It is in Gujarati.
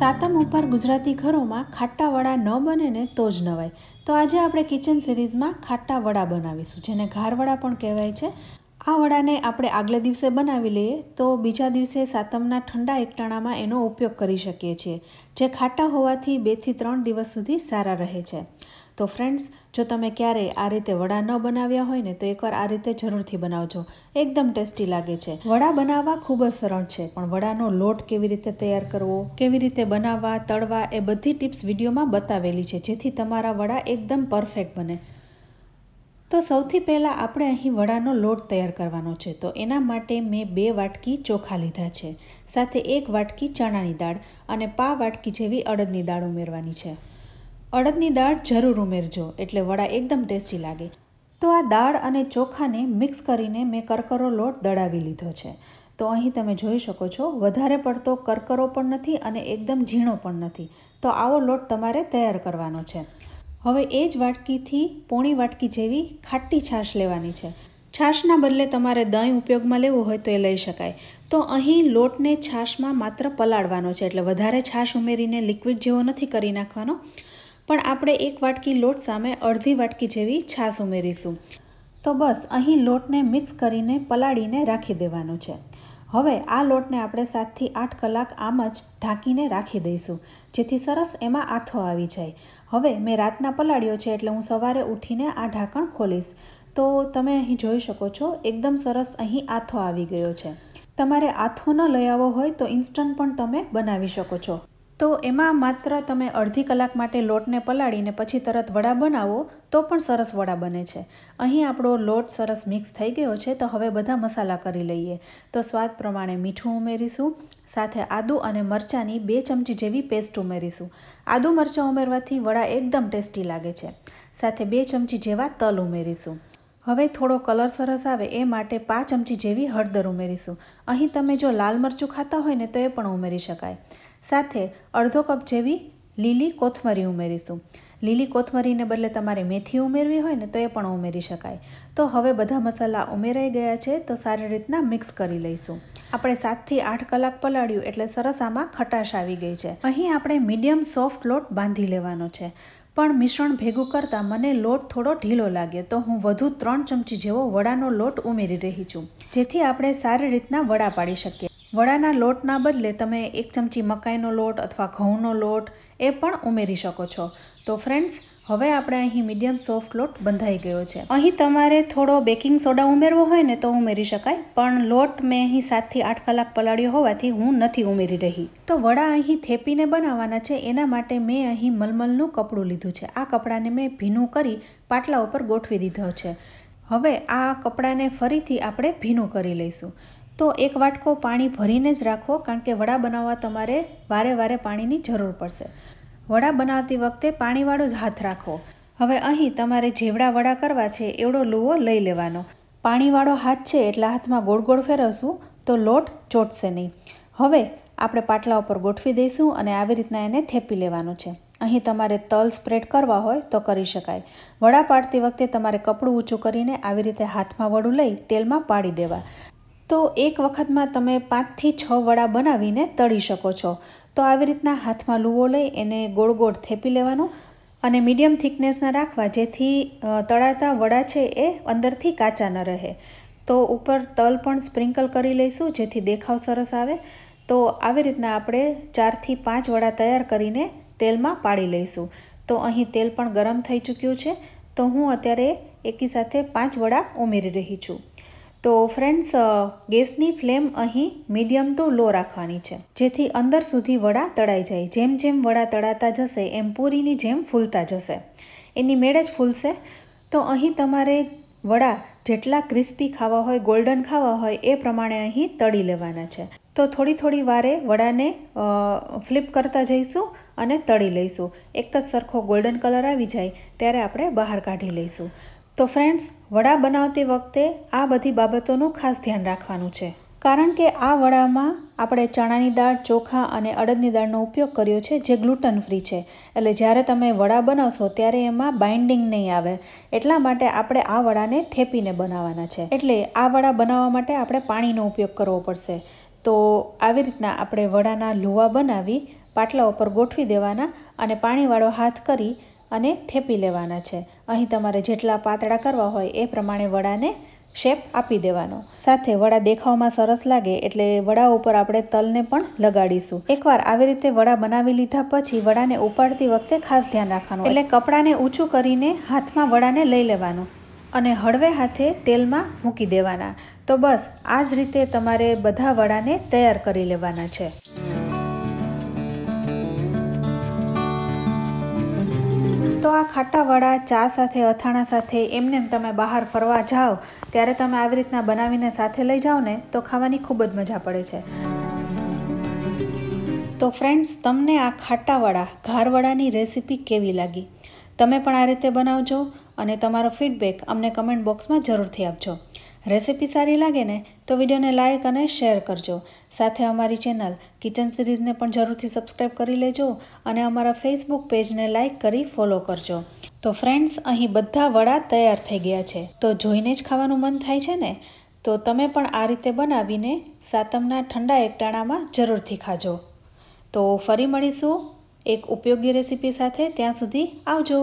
સાતમ ઉપર ગુજરાતી ઘરોમાં ખાટા વડા ન બને ને તો જ નવાય તો આજે આપણે કિચન સિરીઝમાં ખાટા વડા બનાવીશું જેને ઘારવડા પણ કહેવાય છે આ વડાને આપણે આગલે દિવસે બનાવી લઈએ તો બીજા દિવસે સાતમના ઠંડા એકટાણામાં એનો ઉપયોગ કરી શકીએ છીએ જે ખાટા હોવાથી બેથી ત્રણ દિવસ સુધી સારા રહે છે તો ફ્રેન્ડ્સ જો તમે ક્યારેય આ રીતે વડા ન બનાવ્યા હોય ને તો એકવાર આ રીતે જરૂરથી બનાવજો એકદમ ટેસ્ટી લાગે છે વડા બનાવવા ખૂબ જ સરળ છે પણ વડાનો લોટ કેવી રીતે તૈયાર કરવો કેવી રીતે બનાવવા તળવા એ બધી ટિપ્સ વિડીયોમાં બતાવેલી છે જેથી તમારા વડા એકદમ પરફેક્ટ બને તો સૌથી પહેલાં આપણે અહીં વડાનો લોટ તૈયાર કરવાનો છે તો એના માટે મેં બે વાટકી ચોખા લીધા છે સાથે એક વાટકી ચણાની દાળ અને પા વાટકી જેવી અડદની દાળ ઉમેરવાની છે અડદની દાળ જરૂર ઉમેરજો એટલે વડા એકદમ ટેસ્ટી લાગે તો આ દાળ અને ચોખાને મિક્સ કરીને મેં કરકરો લોટ દળાવી લીધો છે તો અહીં તમે જોઈ શકો છો વધારે પડતો કરકરો પણ નથી અને એકદમ ઝીણો પણ નથી તો આવો લોટ તમારે તૈયાર કરવાનો છે હવે એ જ વાટકીથી પોણી વાટકી જેવી ખાટી છાશ લેવાની છે છાશના બદલે તમારે દહીં ઉપયોગમાં લેવું હોય તો એ લઈ શકાય તો અહીં લોટને છાશમાં માત્ર પલાળવાનો છે એટલે વધારે છાશ ઉમેરીને લિક્વિડ જેવો નથી કરી નાખવાનો પણ આપણે એક વાટકી લોટ સામે અડધી વાટકી જેવી છાશ ઉમેરીશું તો બસ અહીં લોટને મિક્સ કરીને પલાળીને રાખી દેવાનો છે હવે આ લોટને આપણે સાતથી આઠ કલાક આમ જ ઢાંકીને રાખી દઈશું જેથી સરસ એમાં આથો આવી જાય હવે મેં રાતના પલાળ્યો છે એટલે હું સવારે ઉઠીને આ ઢાંકણ ખોલીશ તો તમે અહીં જોઈ શકો છો એકદમ સરસ અહીં આથો આવી ગયો છે તમારે આથો ન લઈ આવવો હોય તો ઇન્સ્ટન્ટ પણ તમે બનાવી શકો છો તો એમાં માત્ર તમે અડધી કલાક માટે લોટને પલાળીને પછી તરત વડા બનાવો તો પણ સરસ વડા બને છે અહીં આપણો લોટ સરસ મિક્સ થઈ ગયો છે તો હવે બધા મસાલા કરી લઈએ તો સ્વાદ પ્રમાણે મીઠું ઉમેરીશું સાથે આદું અને મરચાંની બે ચમચી જેવી પેસ્ટ ઉમેરીશું આદું મરચાં ઉમેરવાથી વડા એકદમ ટેસ્ટી લાગે છે સાથે બે ચમચી જેવા તલ ઉમેરીશું હવે થોડો કલર સરસ આવે એ માટે પાંચ ચમચી જેવી હળદર ઉમેરીશું અહીં તમે જો લાલ મરચું ખાતા હોય ને તો એ પણ ઉમેરી શકાય સાથે અડધો કપ જેવી લીલી કોથમરી ઉમેરીશું લીલી કોથમરીને બદલે તમારે મેથી ઉમેરવી હોય ને તો એ પણ ઉમેરી શકાય તો હવે બધા મસાલા ઉમેરાઈ ગયા છે તો સારી રીતના મિક્સ કરી લઈશું આપણે સાતથી આઠ કલાક પલાળ્યું એટલે સરસ આમાં ખટાશ આવી ગઈ છે અહીં આપણે મીડિયમ સોફ્ટ લોટ બાંધી લેવાનો છે પણ મિશ્રણ ભેગું કરતાં મને લોટ થોડો ઢીલો લાગ્યો તો હું વધુ ત્રણ ચમચી જેવો વડાનો લોટ ઉમેરી રહી છું જેથી આપણે સારી રીતના વડા પાડી શકીએ વડાના લોટના બદલે તમે એક ચમચી મકાઈનો લોટ અથવા ઘઉંનો લોટ એ પણ ઉમેરી શકો છો તો ફ્રેન્ડ્સ હવે આપણે અહીં મીડિયમ સોફ્ટ લોટ બંધાઈ ગયો છે અહીં તમારે થોડો બેકિંગ સોડા ઉમેરવો હોય ને તો ઉમેરી શકાય પણ લોટ મેં અહીં સાતથી આઠ કલાક પલાળ્યો હોવાથી હું નથી ઉમેરી રહી તો વડા અહીં થેપીને બનાવવાના છે એના માટે મેં અહીં મલમલનું કપડું લીધું છે આ કપડાને મેં ભીનું કરી પાટલા ઉપર ગોઠવી દીધો છે હવે આ કપડાને ફરીથી આપણે ભીનું કરી લઈશું તો એક વાટકો પાણી ભરીને જ રાખો કારણ કે વડા બનાવવા તમારે વારે વારે પાણીની જરૂર પડશે વડા બનાવતી વખતે પાણીવાળો જ હાથ રાખો હવે અહીં તમારે જેવડા વડા કરવા છે એવડો લુવો લઈ લેવાનો પાણીવાળો હાથ છે એટલે હાથમાં ગોળ ગોળ ફેરવશું તો લોટ ચોટશે નહીં હવે આપણે પાટલા ઉપર ગોઠવી દઈશું અને આવી રીતના એને થેપી લેવાનું છે અહીં તમારે તલ સ્પ્રેડ કરવા હોય તો કરી શકાય વડા પાડતી વખતે તમારે કપડું ઊંચું કરીને આવી રીતે હાથમાં વડું લઈ તેલમાં પાડી દેવા તો એક વખતમાં તમે પાંચથી છ વડા બનાવીને તળી શકો છો તો આવી રીતના હાથમાં લૂવો લઈ એને ગોળ ગોળ થેપી લેવાનો અને મીડિયમ થિકનેસના રાખવા જેથી તળાતા વડા છે એ અંદરથી કાચા ન રહે તો ઉપર તલ પણ સ્પ્રિંકલ કરી લઈશું જેથી દેખાવ સરસ આવે તો આવી રીતના આપણે ચારથી પાંચ વડા તૈયાર કરીને તેલમાં પાડી લઈશું તો અહીં તેલ પણ ગરમ થઈ ચૂક્યું છે તો હું અત્યારે એકી સાથે પાંચ વડા ઉમેરી રહી છું તો ફ્રેન્ડ્સ ગેસની ફ્લેમ અહીં મીડિયમ ટુ લો રાખવાની છે જેથી અંદર સુધી વડા તળાઈ જાય જેમ જેમ વડા તળાતા જશે એમ પૂરીની જેમ ફૂલતા જશે એની મેળે જ ફૂલશે તો અહીં તમારે વડા જેટલા ક્રિસ્પી ખાવા હોય ગોલ્ડન ખાવા હોય એ પ્રમાણે અહીં તળી લેવાના છે તો થોડી થોડી વારે વડાને ફ્લિપ કરતા જઈશું અને તળી લઈશું એક જ સરખો ગોલ્ડન કલર આવી જાય ત્યારે આપણે બહાર કાઢી લઈશું તો ફ્રેન્ડ્સ વડા બનાવતી વખતે આ બધી બાબતોનું ખાસ ધ્યાન રાખવાનું છે કારણ કે આ વડામાં આપણે ચણાની દાળ ચોખા અને અડદની દાળનો ઉપયોગ કર્યો છે જે ગ્લુટન ફ્રી છે એટલે જ્યારે તમે વડા બનાવશો ત્યારે એમાં બાઇન્ડિંગ નહીં આવે એટલા માટે આપણે આ વડાને થેપીને બનાવવાના છે એટલે આ વડા બનાવવા માટે આપણે પાણીનો ઉપયોગ કરવો પડશે તો આવી રીતના આપણે વડાના લુવા બનાવી પાટલા ઉપર ગોઠવી દેવાના અને પાણીવાળો હાથ કરી અને થેપી લેવાના છે અહીં તમારે જેટલા પાતળા કરવા હોય એ પ્રમાણે વડાને શેપ આપી દેવાનો સાથે વડા દેખાવમાં સરસ લાગે એટલે વડા ઉપર આપણે તલને પણ લગાડીશું એકવાર આવી રીતે વડા બનાવી લીધા પછી વડાને ઉપાડતી વખતે ખાસ ધ્યાન રાખવાનું એટલે કપડાને ઊંચું કરીને હાથમાં વડાને લઈ લેવાનું અને હળવે હાથે તેલમાં મૂકી દેવાના તો બસ આ જ રીતે તમારે બધા વડાને તૈયાર કરી લેવાના છે આ ખાટાવાળા ચા સાથે અથાણા સાથે એમને તમે બહાર ફરવા જાઓ ત્યારે તમે આવી રીતના બનાવીને સાથે લઈ જાઓ ને તો ખાવાની ખૂબ જ મજા પડે છે તો ફ્રેન્ડ્સ તમને આ ખાટાવાળા ઘારવાળાની રેસીપી કેવી લાગી તમે પણ આ રીતે બનાવજો અને તમારો ફીડબેક અમને કમેન્ટ બોક્સમાં જરૂરથી આપજો રેસીપી સારી લાગે ને તો વિડીયોને લાઇક અને શેર કરજો સાથે અમારી ચેનલ કિચન સિરીઝને પણ જરૂરથી સબસ્ક્રાઈબ કરી લેજો અને અમારા ફેસબુક પેજને લાઇક કરી ફોલો કરજો તો ફ્રેન્ડ્સ અહીં બધા વડા તૈયાર થઈ ગયા છે તો જોઈને જ ખાવાનું મન થાય છે ને તો તમે પણ આ રીતે બનાવીને સાતમના ઠંડા એકટાણામાં જરૂરથી ખાજો તો ફરી મળીશું એક ઉપયોગી રેસીપી સાથે ત્યાં સુધી આવજો